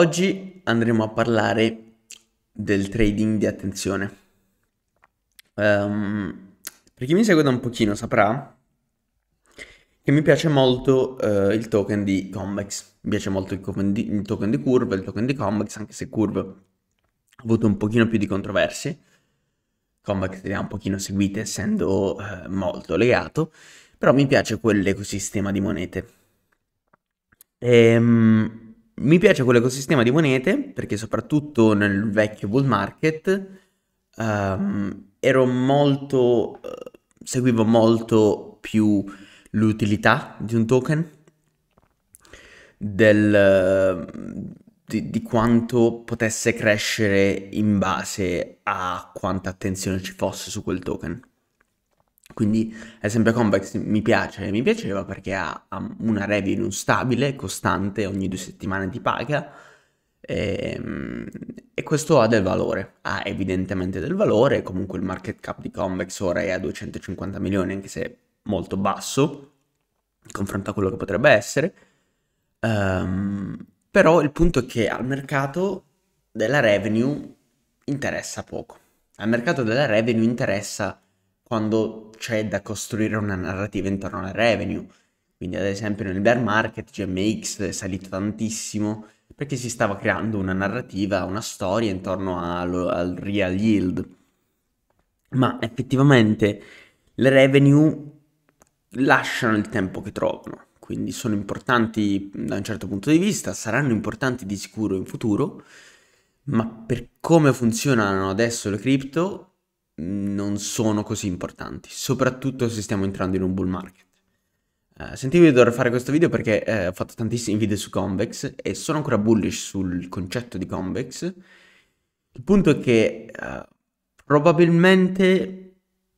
Oggi andremo a parlare del trading di attenzione. Um, per chi mi segue da un pochino saprà che mi piace molto uh, il token di Convex, mi piace molto il token, di, il token di Curve, il token di Convex, anche se Curve ha avuto un pochino più di controversie, Convex le ha un pochino seguite essendo uh, molto legato, però mi piace quell'ecosistema di monete. Ehm... Um, mi piace quell'ecosistema di monete perché soprattutto nel vecchio bull market um, ero molto, eh, seguivo molto più l'utilità di un token del, di, di, quanto potesse crescere in base a quanta attenzione ci fosse su quel token. Quindi ad esempio Convex mi piace, mi piaceva perché ha, ha una revenue stabile, costante, ogni due settimane ti paga e, ehm, e, questo ha del valore, ha evidentemente del valore, comunque il market cap di Convex ora è a 250 milioni anche se molto basso in confronto a quello che potrebbe essere, um, però il punto è che al mercato della revenue interessa poco, al mercato della revenue interessa quando c'è da costruire una narrativa intorno al revenue. Quindi ad esempio nel bear market GMX è salito tantissimo perché si stava creando una narrativa, una storia intorno al, al real yield. Ma effettivamente le revenue lasciano il tempo che trovano, quindi sono importanti da un certo punto di vista, saranno importanti di sicuro in futuro, ma per come funzionano adesso le cripto non sono così importanti, soprattutto se stiamo entrando in un bull market. Uh, eh, sentivo di dover fare questo video perché uh, ho fatto tantissimi video su Convex e sono ancora bullish sul concetto di Convex. Il punto è che uh, probabilmente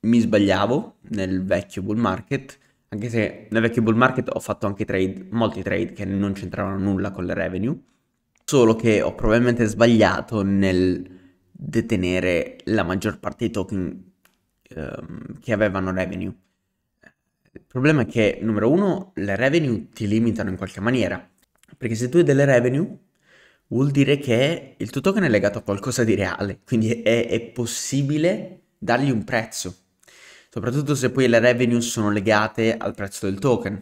mi sbagliavo nel vecchio bull market, anche se nel vecchio bull market ho fatto anche trade, molti trade che non c'entravano nulla con le revenue, solo che ho probabilmente sbagliato nel detenere la maggior parte dei token ehm, che avevano revenue. Il problema è che, numero uno, le revenue ti limitano in qualche maniera, perché se tu hai delle revenue vuol dire che il tuo token è legato a qualcosa di reale, quindi è, è possibile dargli un prezzo, soprattutto se poi le revenue sono legate al prezzo del token,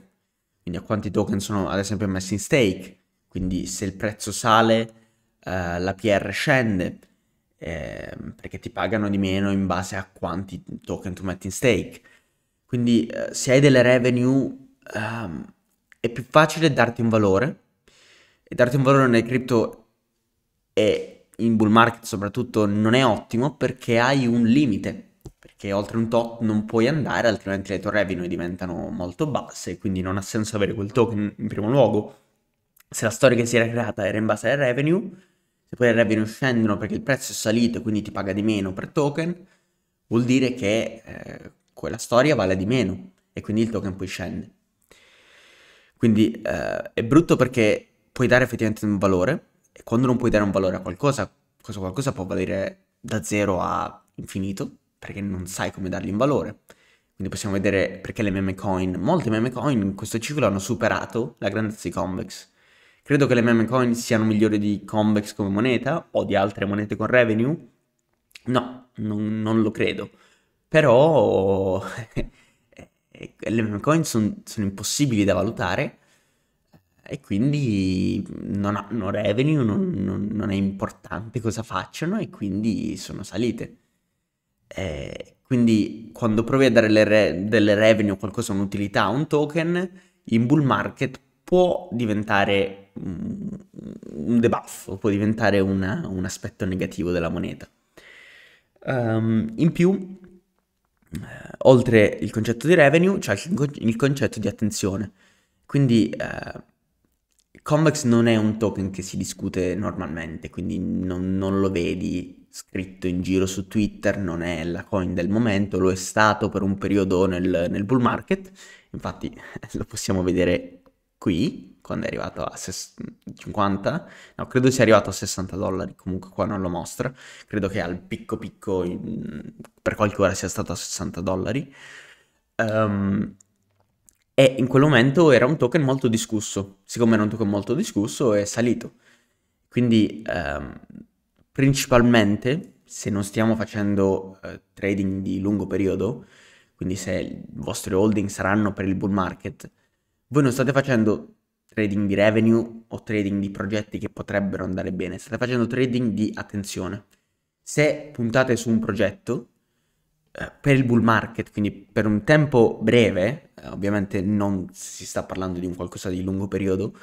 quindi a quanti token sono ad esempio messi in stake, quindi se il prezzo sale eh, PR scende, eh, perché ti pagano di meno in base a quanti token tu metti in stake. Quindi eh, se hai delle revenue um, è più facile darti un valore e darti un valore nel crypto e in bull market soprattutto non è ottimo perché hai un limite perché oltre un tot non puoi andare altrimenti le tue revenue diventano molto basse quindi non ha senso avere quel token in primo luogo se la storia che si era creata era in base al revenue se poi i revenue scendono perché il prezzo è salito e quindi ti paga di meno per token, vuol dire che eh, quella storia vale di meno e quindi il token poi scende. Quindi eh, è brutto perché puoi dare effettivamente un valore e quando non puoi dare un valore a qualcosa, questo qualcosa può valere da zero a infinito perché non sai come dargli un valore. Quindi possiamo vedere perché le meme coin, molte meme coin in questo ciclo hanno superato la grandezza di Convex Credo che le meme coin siano migliori di Convex come moneta o di altre monete con revenue. No, non, non lo credo. Però eh, eh, le meme coin sono son impossibili da valutare eh, e quindi non hanno revenue, non, non, non, è importante cosa facciano e quindi sono salite. Eh, quindi quando provi a dare re, delle revenue o qualcosa, un'utilità a un token, in bull market può diventare un debuff, può diventare una, un aspetto negativo della moneta. Um, in più, eh, oltre il concetto di revenue, c'è anche il concetto di attenzione. Quindi eh, Convex non è un token che si discute normalmente, quindi non, non lo vedi scritto in giro su Twitter, non è la coin del momento, lo è stato per un periodo nel, nel bull market, infatti lo possiamo vedere qui, quando è arrivato a 50, no, credo sia arrivato a 60 dollari, comunque qua non lo mostra, credo che al picco picco in, per qualche ora sia stato a 60 dollari, um, e in quel momento era un token molto discusso, siccome era un token molto discusso è salito, quindi um, principalmente se non stiamo facendo uh, trading di lungo periodo, quindi se i vostri holding saranno per il bull market, voi non state facendo trading di revenue o trading di progetti che potrebbero andare bene, state facendo trading di attenzione. Se puntate su un progetto eh, per il bull market, quindi per un tempo breve, eh, ovviamente non si sta parlando di un qualcosa di lungo periodo,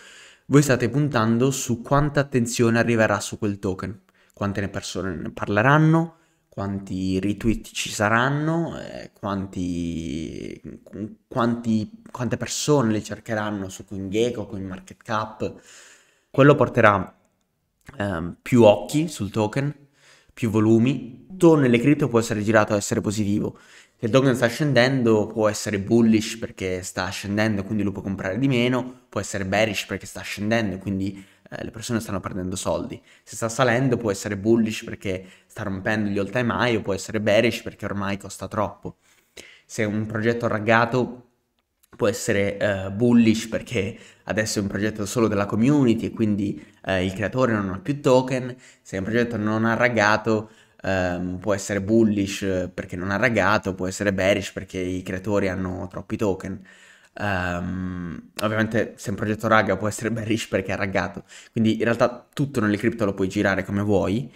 voi state puntando su quanta attenzione arriverà su quel token, quante persone ne parleranno, quanti retweet ci saranno, eh, quanti, quanti, quante persone le cercheranno su CoinGecko, CoinMarketCap. Quello porterà eh, più occhi sul token, più volumi. Tutto nelle cripto può essere girato a essere positivo. Se il token sta scendendo può essere bullish perché sta scendendo quindi lo può comprare di meno, può essere bearish perché sta scendendo quindi eh, le persone stanno perdendo soldi. Se sta salendo può essere bullish perché sta rompendo gli all time high o può essere bearish perché ormai costa troppo. Se un progetto raggato può essere eh, bullish perché adesso è un progetto solo della community e quindi eh, il creatore non ha più token, se un progetto non ha raggato Um, può essere bullish eh, perché non ha raggato, può essere bearish perché i creatori hanno troppi token. Um, ovviamente se è un progetto raga può essere bearish perché è raggato, quindi in realtà tutto nelle cripto lo puoi girare come vuoi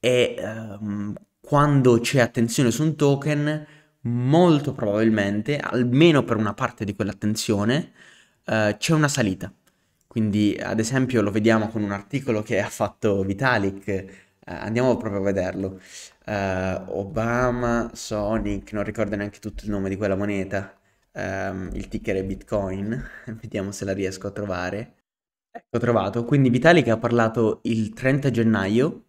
e um, quando c'è attenzione su un token, molto probabilmente, almeno per una parte di quell'attenzione, uh, c'è una salita. Quindi ad esempio lo vediamo con un articolo che ha fatto Vitalik, uh, andiamo proprio a vederlo. Uh, Obama, Sonic, non ricordo neanche tutto il nome di quella moneta. Um, il ticker è Bitcoin, vediamo se la riesco a trovare. Ecco, ho trovato. Quindi Vitalik ha parlato il 30 gennaio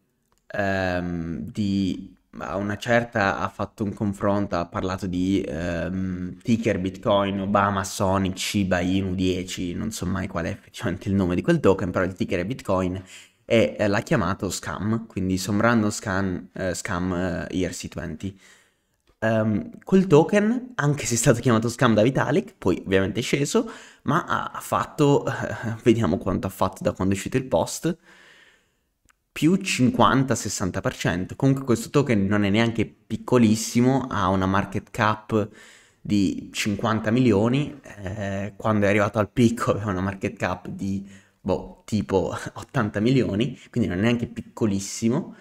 um, di una certa, ha fatto un confronto, ha parlato di um, ticker Bitcoin, Obama, Sonic, Shiba Inu 10, non so mai qual è effettivamente il nome di quel token, però il ticker è Bitcoin e eh, l'ha chiamato scam, quindi Sombrando Scam, eh, scam eh, ERC20. Um, col token, anche se è stato chiamato scam da Vitalik, poi ovviamente è sceso, ma ha, ha fatto, eh, vediamo quanto ha fatto da quando è uscito il post, più 50-60%. Comunque questo token non è neanche piccolissimo, ha una market cap di 50 milioni, eh, quando è arrivato al picco aveva una market cap di boh, tipo 80 milioni, quindi non è neanche piccolissimo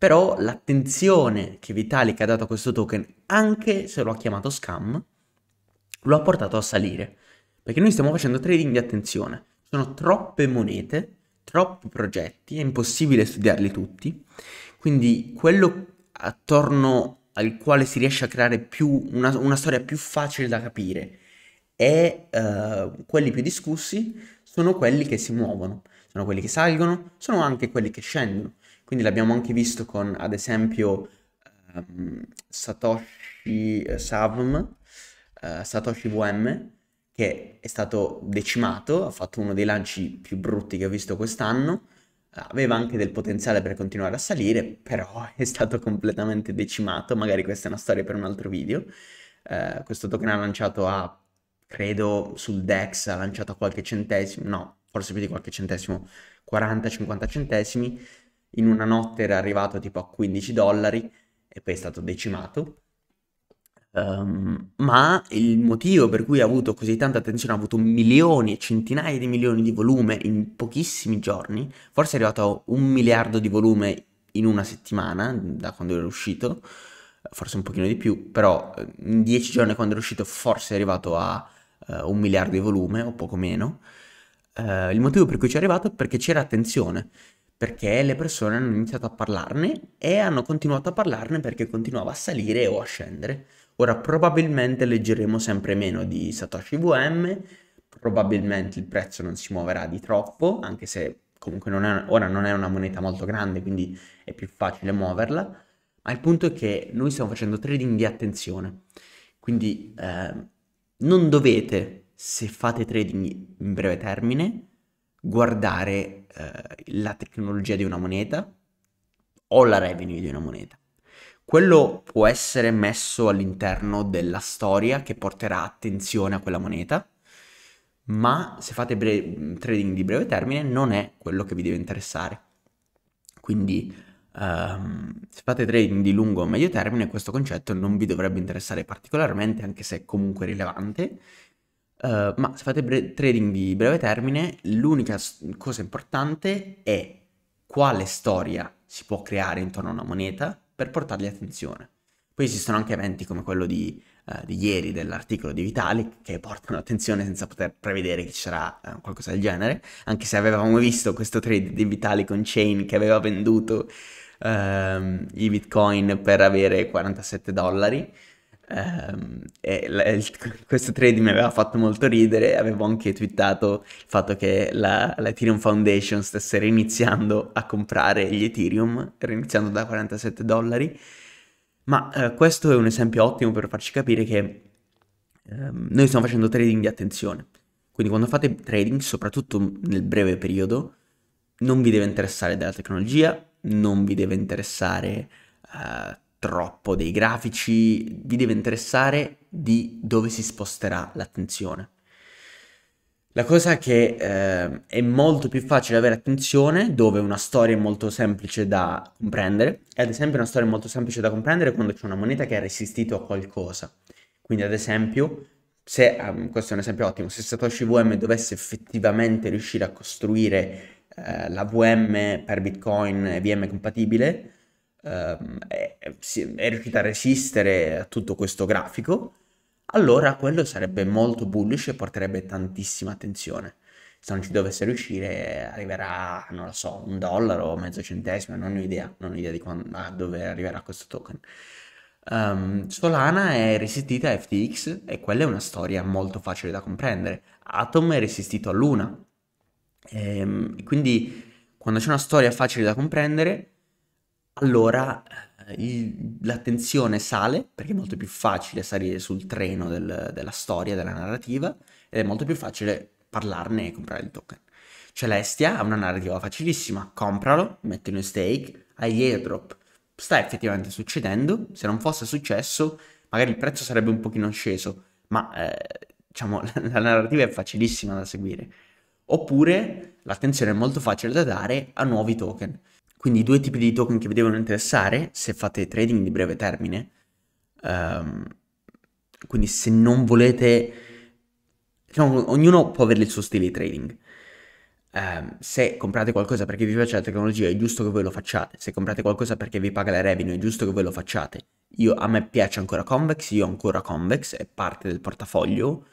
però l'attenzione che Vitalik ha dato a questo token, anche se lo ha chiamato scam, lo ha portato a salire. Perché noi stiamo facendo trading di attenzione. Sono troppe monete, troppi progetti, è impossibile studiarli tutti. Quindi quello attorno al quale si riesce a creare più, una, una, storia più facile da capire e uh, quelli più discussi sono quelli che si muovono, sono quelli che salgono, sono anche quelli che scendono. Quindi l'abbiamo anche visto con, ad esempio, um, Satoshi eh, Savm, uh, Satoshi VM, che è stato decimato, ha fatto uno dei lanci più brutti che ho visto quest'anno, eh, aveva anche del potenziale per continuare a salire, però è stato completamente decimato, magari questa è una storia per un altro video. Uh, questo token ha lanciato a, credo, sul DEX ha lanciato a qualche centesimo, no, forse più di qualche centesimo, 40-50 centesimi, in una notte era arrivato tipo a 15 dollari e poi è stato decimato. Um, ma il motivo per cui ha avuto così tanta attenzione, ha avuto milioni e centinaia di milioni di volume in pochissimi giorni, forse è arrivato a un miliardo di volume in una settimana da quando era uscito, forse un pochino di più, però eh, in dieci giorni quando era uscito forse è arrivato a uh, un miliardo di volume o poco meno. Uh, il motivo per cui ci è arrivato è perché c'era attenzione perché le persone hanno iniziato a parlarne e hanno continuato a parlarne perché continuava a salire o a scendere. Ora probabilmente leggeremo sempre meno di Satoshi VM, probabilmente il prezzo non si muoverà di troppo, anche se comunque non è, ora non è una moneta molto grande, quindi è più facile muoverla, ma il punto è che noi stiamo facendo trading di attenzione, quindi eh, non dovete, se fate trading in breve termine, guardare eh, la tecnologia di una moneta o la revenue di una moneta. Quello può essere messo all'interno della storia che porterà attenzione a quella moneta, ma se fate bre- trading di breve termine non è quello che vi deve interessare. Quindi um, se fate trading di lungo o medio termine questo concetto non vi dovrebbe interessare particolarmente, anche se è comunque rilevante, eh, ma se fate bre- trading di breve termine, l'unica s- cosa importante è quale storia si può creare intorno a una moneta per portargli attenzione. Poi esistono anche eventi come quello di, uh, di ieri dell'articolo di Vitalik che portano attenzione senza poter prevedere che ci sarà uh, qualcosa del genere, anche se avevamo visto questo trade di Vitalik con chain che aveva venduto ehm, i bitcoin per avere 47 dollari Ehm, e la, il, questo trading mi aveva fatto molto ridere, avevo anche twittato il fatto che la, la, Ethereum Foundation stesse riniziando a comprare gli Ethereum, riniziando da 47 dollari, ma eh, questo è un esempio ottimo per farci capire che eh, noi stiamo facendo trading di attenzione, quindi quando fate trading, soprattutto nel breve periodo, non vi deve interessare della tecnologia, non vi deve interessare... Eh, troppo dei grafici, vi deve interessare di dove si sposterà l'attenzione. La cosa che eh, è molto più facile avere attenzione dove una storia è molto semplice da comprendere, e ad esempio una storia molto semplice da comprendere quando c'è una moneta che ha resistito a qualcosa. Quindi ad esempio, se, um, questo è un esempio ottimo, se Satoshi VM dovesse effettivamente riuscire a costruire eh, la VM per Bitcoin VM compatibile, ehm, è, è riuscita a resistere a tutto questo grafico, allora quello sarebbe molto bullish e porterebbe tantissima attenzione. Se non ci dovesse riuscire, arriverà, non lo so, un dollaro o mezzo centesimo, non ho idea, non ho idea di quando, a dove arriverà questo token. Um, Solana è resistita a FTX e quella è una storia molto facile da comprendere. Atom è resistito a Luna. E, ehm, quindi quando c'è una storia facile da comprendere, allora eh, il, l'attenzione sale, perché è molto più facile salire sul treno del, della storia, della narrativa, ed è molto più facile parlarne e comprare il token. Celestia ha una narrativa facilissima, compralo, mettilo in stake, hai gli airdrop. Sta effettivamente succedendo, se non fosse successo magari il prezzo sarebbe un pochino sceso, ma eh, diciamo la, la narrativa è facilissima da seguire. Oppure l'attenzione è molto facile da dare a nuovi token. Quindi i due tipi di token che vi devono interessare se fate trading di breve termine. Um, quindi se non volete... Diciamo, ognuno può avere il suo stile di trading. Um, se comprate qualcosa perché vi piace la tecnologia è giusto che voi lo facciate. Se comprate qualcosa perché vi paga la revenue è giusto che voi lo facciate. Io, a me piace ancora Convex, io ancora Convex, è parte del portafoglio.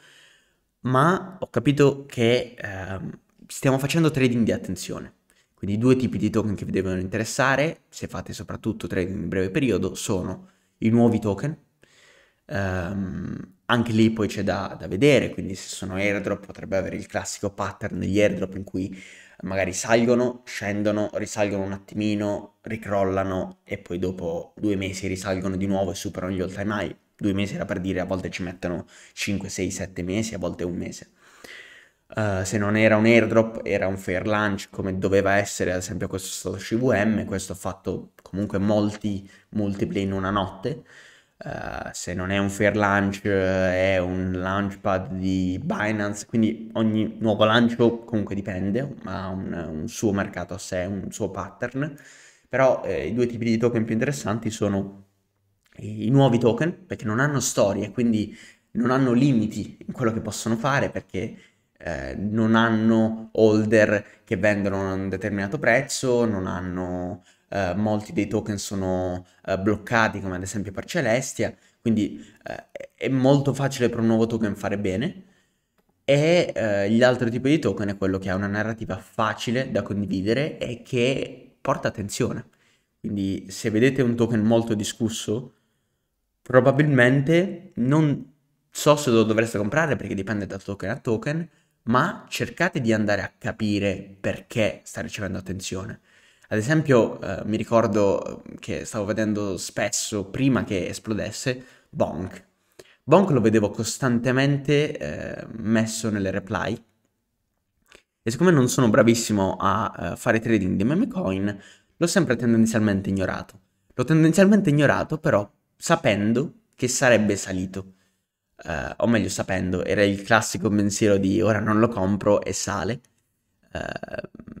Ma ho capito che um, stiamo facendo trading di attenzione quindi i due tipi di token che vi devono interessare, se fate soprattutto trading in breve periodo, sono i nuovi token. Um, anche lì poi c'è da, da, vedere, quindi se sono airdrop potrebbe avere il classico pattern degli airdrop in cui magari salgono, scendono, risalgono un attimino, ricrollano e poi dopo due mesi risalgono di nuovo e superano gli all time high. Due mesi era per dire, a volte ci mettono 5, 6, 7 mesi, a volte un mese. Uh, se non era un airdrop era un fair launch come doveva essere ad esempio questo stato CVM. questo ha fatto comunque molti multipli in una notte, uh, se non è un fair launch eh, è un launchpad di Binance, quindi ogni nuovo lancio comunque dipende, ha un, un suo mercato a sé, un suo pattern, però eh, i due tipi di token più interessanti sono i nuovi token perché non hanno storie, quindi non hanno limiti in quello che possono fare perché eh, non hanno holder che vendono a un determinato prezzo, non hanno... Eh, molti dei token sono eh, bloccati come ad esempio per Celestia, quindi eh, è molto facile per un nuovo token fare bene e eh, l'altro tipo di token è quello che ha una narrativa facile da condividere e che porta attenzione. Quindi se vedete un token molto discusso, probabilmente non so se lo dovreste comprare perché dipende da token a token, ma cercate di andare a capire perché sta ricevendo attenzione. Ad esempio, eh, mi ricordo mm, che stavo vedendo spesso, prima che esplodesse, Bonk. Bonk lo vedevo costantemente eh, messo nelle reply. E siccome non sono bravissimo a uh, fare trading di meme coin, l'ho sempre tendenzialmente ignorato. L'ho tendenzialmente ignorato però sapendo che sarebbe salito eh, o meglio sapendo, era il classico pensiero di ora non lo compro e sale. Eh,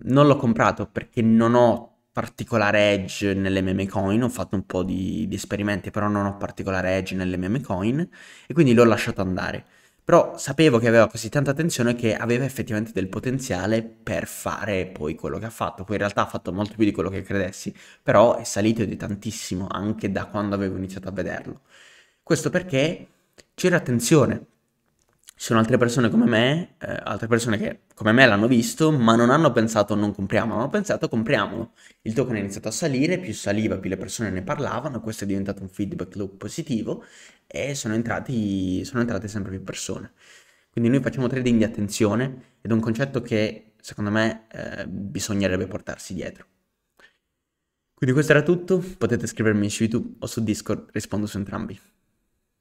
non l'ho comprato perché non ho particolare edge nelle meme coin, ho fatto un po' di, di, esperimenti, però non ho particolare edge nelle meme coin e quindi l'ho lasciato andare. Però sapevo che aveva così tanta attenzione che aveva effettivamente del potenziale per fare poi quello che ha fatto. Poi in realtà ha fatto molto più di quello che credessi, però è salito di tantissimo anche da quando avevo iniziato a vederlo. Questo perché c'era attenzione. Ci sono altre persone come me, eh, altre persone che come me l'hanno visto, ma non hanno pensato non compriamo, hanno pensato compriamolo. Il token è iniziato a salire, più saliva, più le persone ne parlavano, questo è diventato un feedback loop positivo e sono, entrati, sono entrate sempre più persone. Quindi noi facciamo trading di attenzione ed è un concetto che secondo me eh, bisognerebbe portarsi dietro. Quindi questo era tutto, potete scrivermi su YouTube o su Discord, rispondo su entrambi.